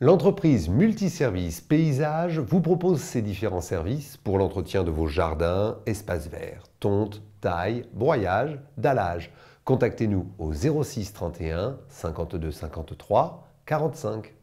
L'entreprise multiservice Paysage vous propose ses différents services pour l'entretien de vos jardins, espaces verts, tontes, taille, broyage, dallage. Contactez-nous au 06 31 52 53 45.